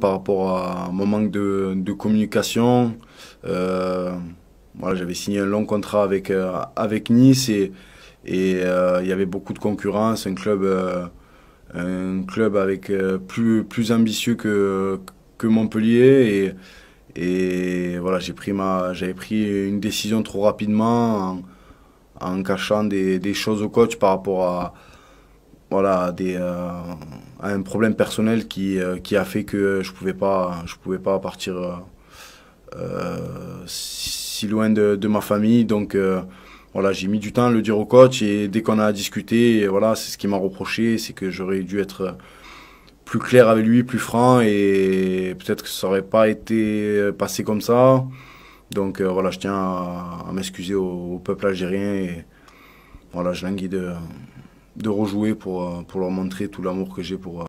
par rapport à mon manque de, communication. Euh, voilà, j'avais signé un long contrat avec, euh, avec Nice et euh, il et, y avait beaucoup de concurrence, un club, un club avec plus, plus ambitieux que, que Montpellier. Et, voilà, j'ai pris ma, j'avais pris une décision trop rapidement en, cachant des, des, choses au coach par rapport à voilà, des, un problème personnel qui, euh, qui a fait que je pouvais, pas, je pouvais pas partir euh, euh, si loin de, de, ma famille. Donc voilà, j'ai mis du temps à le dire au coach et dès qu'on a discuté, voilà, c'est ce qui m'a reproché, c'est que j'aurais dû être plus clair avec lui, plus franc et peut-être que ça aurait pas été passé comme ça. Donc voilà, je tiens à, m'excuser au, peuple algérien et voilà, je languis de, de rejouer pour, euh, pour leur montrer tout l'amour que j'ai pour, euh,